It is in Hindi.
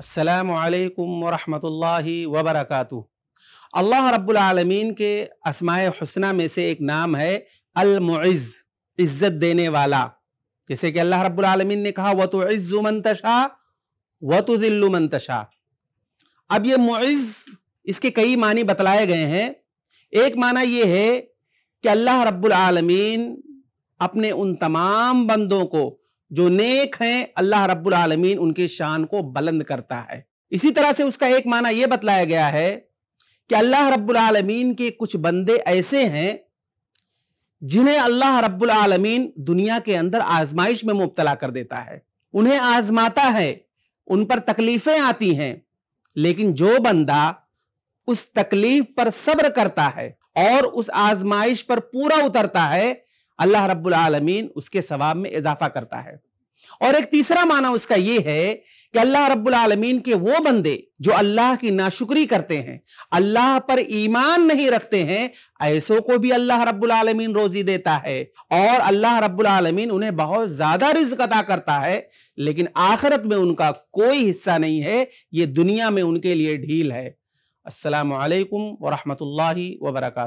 असलकम वरहमल वबरक अल्लाह आलमीन के असमाय हसना में से एक नाम है अलमुज़ इज़्ज़त देने वाला जैसे कि अल्लाह आलमीन ने कहा वत मंतशा तशा वत ज़िल्लुमन तशा अब ये मुइज़ इसके कई मानी बतलाए गए हैं एक माना यह है कि अल्लाह आलमीन अपने उन तमाम बंदों को जो नेक हैं अल्लाह रब्बुल आलमीन उनके शान को बुलंद करता है इसी तरह से उसका एक माना यह बतलाया गया है कि अल्लाह रब्बुल आलमीन के कुछ बंदे ऐसे हैं जिन्हें अल्लाह रब्बुल आलमीन दुनिया के अंदर आजमाइश में मुबतला कर देता है उन्हें आजमाता है उन पर तकलीफें आती हैं लेकिन जो बंदा उस तकलीफ पर सब्र करता है और उस आजमाइश पर पूरा उतरता है अल्लाह रब्बुल आलमीन उसके सवाब में इजाफा करता है और एक तीसरा माना उसका यह है कि अल्लाह रब्बुल आलमीन के वो बंदे जो अल्लाह की नाशुक्री करते हैं अल्लाह पर ईमान नहीं रखते हैं ऐसों को भी अल्लाह रब्बुल आलमीन रोजी देता है और अल्लाह रब्बुल आलमीन उन्हें बहुत ज्यादा रिज्क अदा करता है लेकिन आखिरत में उनका कोई हिस्सा नहीं है ये दुनिया में उनके लिए ढील है असलकम वरहमल वर्का